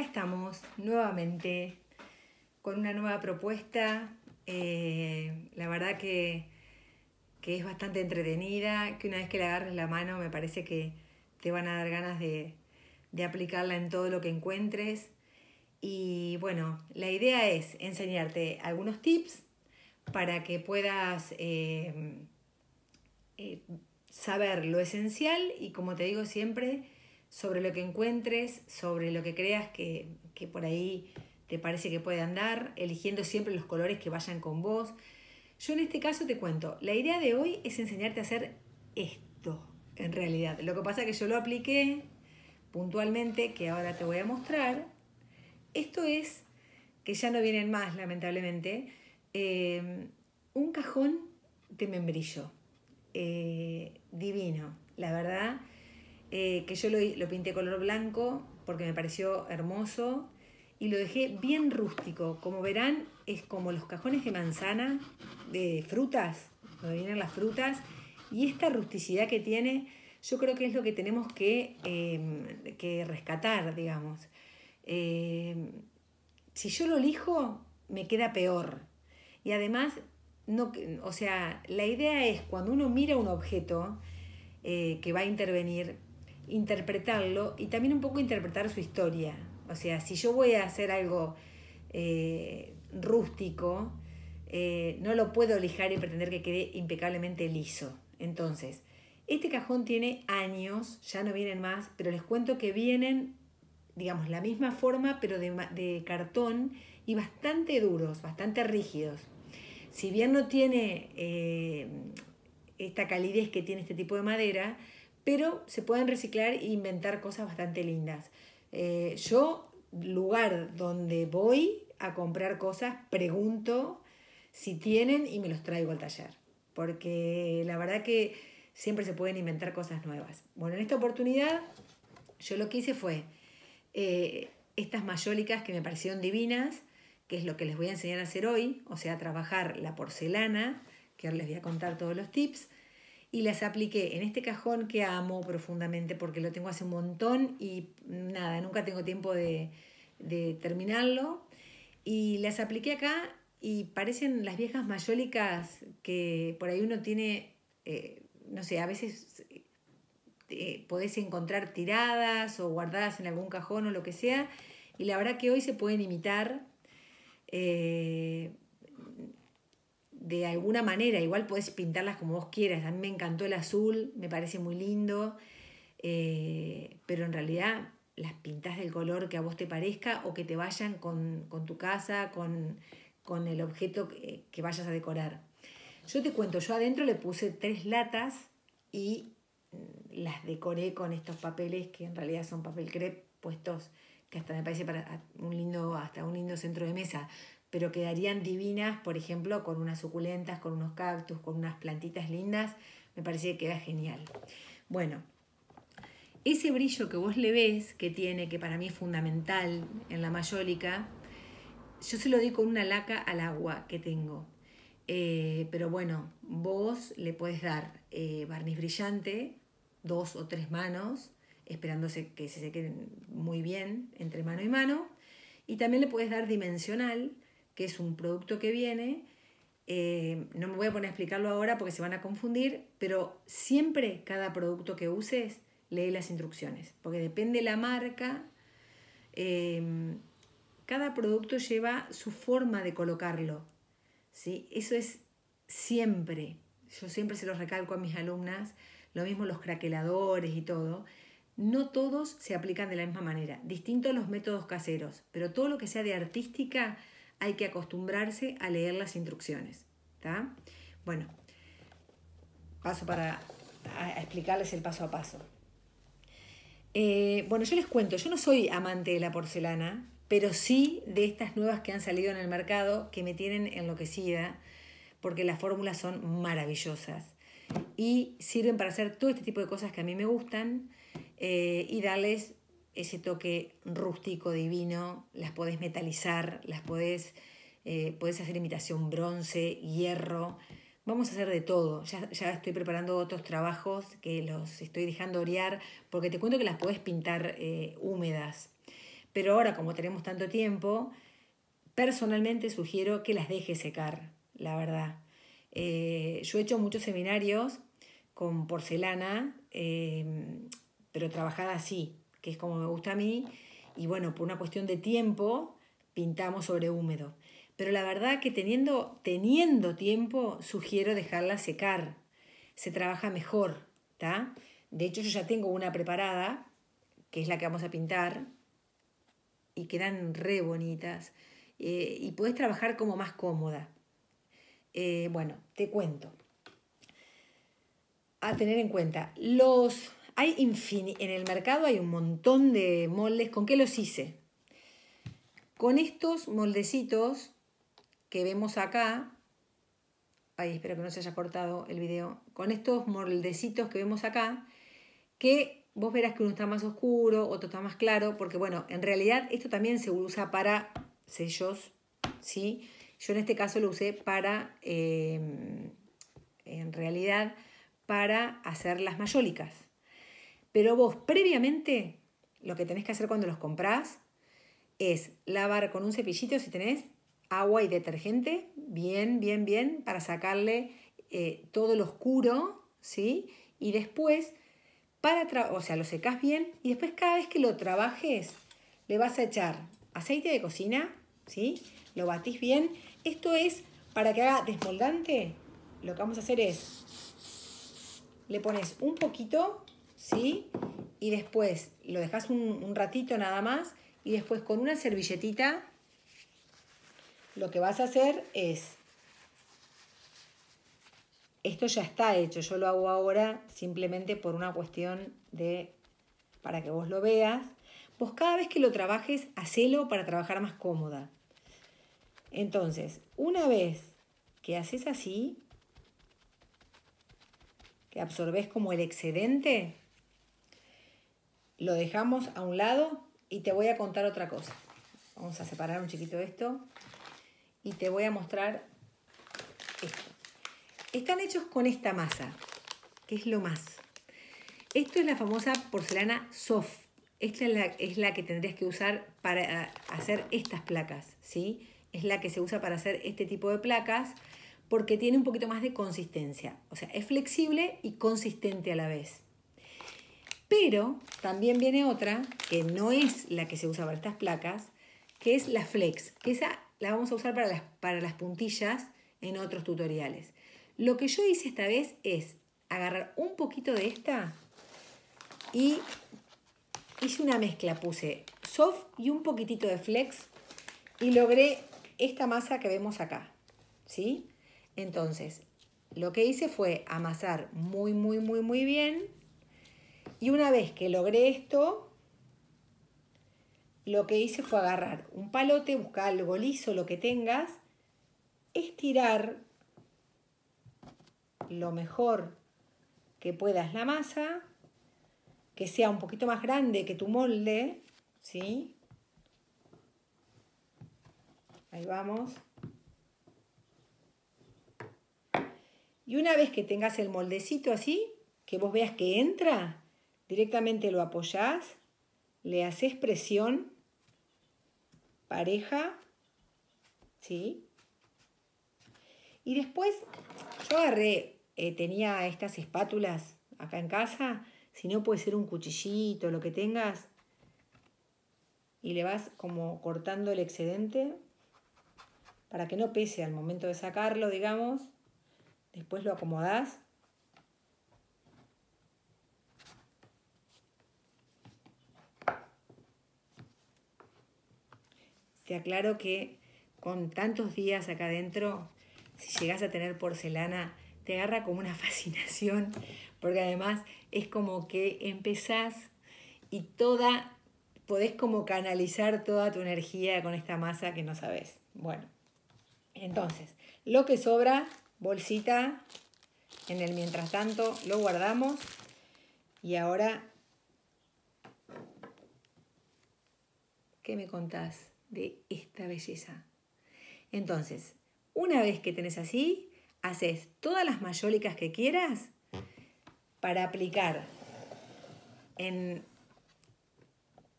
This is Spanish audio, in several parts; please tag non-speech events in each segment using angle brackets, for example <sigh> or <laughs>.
acá estamos nuevamente con una nueva propuesta. Eh, la verdad que, es bastante entretenida, que una vez que le agarres la mano me parece que te van a dar ganas de, aplicarla en todo lo que encuentres. Y bueno, la idea es enseñarte algunos tips para que puedas eh, eh, saber lo esencial y como te digo siempre, sobre lo que encuentres, sobre lo que creas que, por ahí te parece que puede andar, eligiendo siempre los colores que vayan con vos. Yo en este caso te cuento, la idea de hoy es enseñarte a hacer esto, en realidad. Lo que pasa es que yo lo apliqué puntualmente, que ahora te voy a mostrar. Esto es, que ya no vienen más, lamentablemente, em, un cajón de membrillo. Eh, divino, la verdad. Eh, que yo lo, pinté color blanco porque me pareció hermoso y lo dejé bien rústico. Como verán, es como los cajones de manzana, de frutas, donde vienen las frutas, y esta rusticidad que tiene, yo creo que es lo que tenemos que, em, rescatar, digamos. Em, si yo lo elijo, me queda peor. Y además, no, o sea, la idea es cuando uno mira un objeto eh, que va a intervenir, interpretarlo y también un poco interpretar su historia. O sea, si yo voy a hacer algo eh, rústico, eh, no lo puedo lijar y pretender que quede impecablemente liso. Entonces, este cajón tiene años, ya no vienen más, pero les cuento que vienen, digamos, la misma forma, pero de, cartón y bastante duros, bastante rígidos. Si bien no tiene eh, esta calidez que tiene este tipo de madera, pero se pueden reciclar e inventar cosas bastante lindas. Eh, yo, lugar donde voy a comprar cosas, pregunto si tienen y me los traigo al taller, porque la verdad que siempre se pueden inventar cosas nuevas. Bueno, en esta oportunidad yo lo que hice fue eh, estas mayólicas que me parecieron divinas, que es lo que les voy a enseñar a hacer hoy, o sea, trabajar la porcelana, que ahora les voy a contar todos los tips, y las apliqué en este cajón que amo profundamente porque lo tengo hace un montón y nada, nunca tengo tiempo de, terminarlo. Y las apliqué acá y parecen las viejas mayólicas que por ahí uno tiene, eh, no sé, a veces eh, podés encontrar tiradas o guardadas en algún cajón o lo que sea. Y la verdad que hoy se pueden imitar. Eh, de alguna manera, igual puedes pintarlas como vos quieras. A mí me encantó el azul, me parece muy lindo, eh, pero en realidad las pintas del color que a vos te parezca o que te vayan con, tu casa, con, el objeto que, vayas a decorar. Yo te cuento, yo adentro le puse tres latas y mm, las decoré con estos papeles que en realidad son papel crepe puestos que hasta me parece para un lindo hasta un lindo centro de mesa pero quedarían divinas, por ejemplo, con unas suculentas, con unos cactus, con unas plantitas lindas, me parece que queda genial. Bueno, ese brillo que vos le ves, que tiene, que para mí es fundamental en la mayólica, yo se lo di con una laca al agua que tengo. Eh, pero bueno, vos le puedes dar eh, barniz brillante, dos o tres manos, esperándose que se sequen muy bien entre mano y mano. Y también le puedes dar dimensional, que es un producto que viene, eh, no me voy a poner a explicarlo ahora porque se van a confundir, pero siempre cada producto que uses, lee las instrucciones, porque depende la marca. Em, cada producto lleva su forma de colocarlo. ¿sí? Eso es siempre. Yo siempre se lo recalco a mis alumnas, lo mismo los craqueladores y todo. No todos se aplican de la misma manera, distintos los métodos caseros, pero todo lo que sea de artística hay que acostumbrarse a leer las instrucciones. Bueno, paso para explicarles el paso a paso. Eh, bueno, yo les cuento, yo no soy amante de la porcelana, pero sí de estas nuevas que han salido en el mercado que me tienen enloquecida, porque las fórmulas son maravillosas y sirven para hacer todo este tipo de cosas que a mí me gustan eh, y darles ese toque rústico, divino, las podés metalizar, las eh, podés, hacer imitación bronce, hierro. Vamos a hacer de todo. Ya, estoy preparando otros trabajos que los estoy dejando orear, porque te cuento que las podés pintar eh, húmedas. Pero ahora, como tenemos tanto tiempo, personalmente sugiero que las dejes secar, la verdad. Eh, yo he hecho muchos seminarios con porcelana, pero trabajada así, que es como me gusta a mí, y bueno, por una cuestión de tiempo, pintamos sobre húmedo. Pero la verdad que teniendo, teniendo tiempo, sugiero dejarla secar. Se trabaja mejor, ta De hecho, yo ya tengo una preparada, que es la que vamos a pintar, y quedan re bonitas. Eh, y puedes trabajar como más cómoda. Eh, bueno, te cuento. A tener en cuenta, los hay infin... en el mercado hay un montón de moldes. ¿Con qué los hice? Con estos moldecitos que vemos acá. Ay, espero que no se haya cortado el video. Con estos moldecitos que vemos acá, que vos verás que uno está más oscuro, otro está más claro, porque bueno, en realidad esto también se usa para sellos, ¿sí? Yo en este caso lo usé para, eh, en realidad, para hacer las mayólicas. Pero vos previamente lo que tenés que hacer cuando los comprás es lavar con un cepillito si tenés agua y detergente, bien, bien, bien, para sacarle eh, todo lo oscuro, ¿sí? Y después, para o sea, lo secás bien y después cada vez que lo trabajes, le vas a echar aceite de cocina, ¿sí? Lo batís bien. Esto es para que haga desmoldante. Lo que vamos a hacer es, le pones un poquito ¿sí? Y después lo dejas un, ratito nada más y después con una servilletita lo que vas a hacer es, esto ya está hecho, yo lo hago ahora simplemente por una cuestión de, para que vos lo veas, vos cada vez que lo trabajes, hacelo para trabajar más cómoda. Entonces, una vez que haces así, que absorbes como el excedente, lo dejamos a un lado y te voy a contar otra cosa. Vamos a separar un chiquito esto y te voy a mostrar esto. Están hechos con esta masa, que es lo más. Esto es la famosa porcelana soft. Esta es la, es la que tendrías que usar para hacer estas placas, ¿sí? Es la que se usa para hacer este tipo de placas porque tiene un poquito más de consistencia. O sea, es flexible y consistente a la vez. Pero también viene otra, que no es la que se usa para estas placas, que es la flex, esa la vamos a usar para las, puntillas en otros tutoriales. Lo que yo hice esta vez es agarrar un poquito de esta y hice una mezcla, puse soft y un poquitito de flex y logré esta masa que vemos acá, ¿sí? Entonces, lo que hice fue amasar muy, muy, muy, muy bien y una vez que logré esto, lo que hice fue agarrar un palote, buscar algo liso, lo que tengas, estirar lo mejor que puedas la masa, que sea un poquito más grande que tu molde, ¿sí? Ahí vamos. Y una vez que tengas el moldecito así, que vos veas que entra, Directamente lo apoyás, le haces presión, pareja, ¿sí? Y después yo agarré, eh, tenía estas espátulas acá en casa, si no puede ser un cuchillito, lo que tengas, y le vas como cortando el excedente para que no pese al momento de sacarlo, digamos. Después lo acomodás Te aclaro que con tantos días acá adentro, si llegas a tener porcelana, te agarra como una <laughs> fascinación, porque además es como que empezás y toda, podés como canalizar toda tu energía con esta masa que no sabes. Bueno, entonces, lo que sobra, bolsita, en el mientras tanto lo guardamos y ahora, ¿qué me contás? de esta belleza. Entonces, una vez que tenés así, haces todas las mayólicas que quieras para aplicar en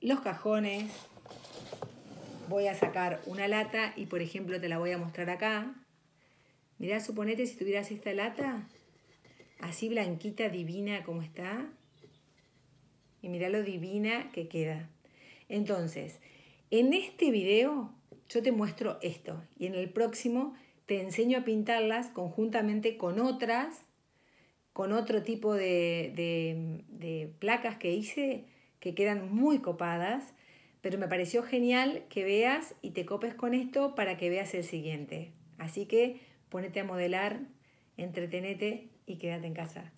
los cajones. Voy a sacar una lata y, por ejemplo, te la voy a mostrar acá. Mirá, suponete si tuvieras esta lata, así blanquita, divina como está. Y mirá lo divina que queda. Entonces, en este video yo te muestro esto y en el próximo te enseño a pintarlas conjuntamente con otras, con otro tipo de, de placas que hice que quedan muy copadas, pero me pareció genial que veas y te copes con esto para que veas el siguiente. Así que ponete a modelar, entretenete y quédate en casa.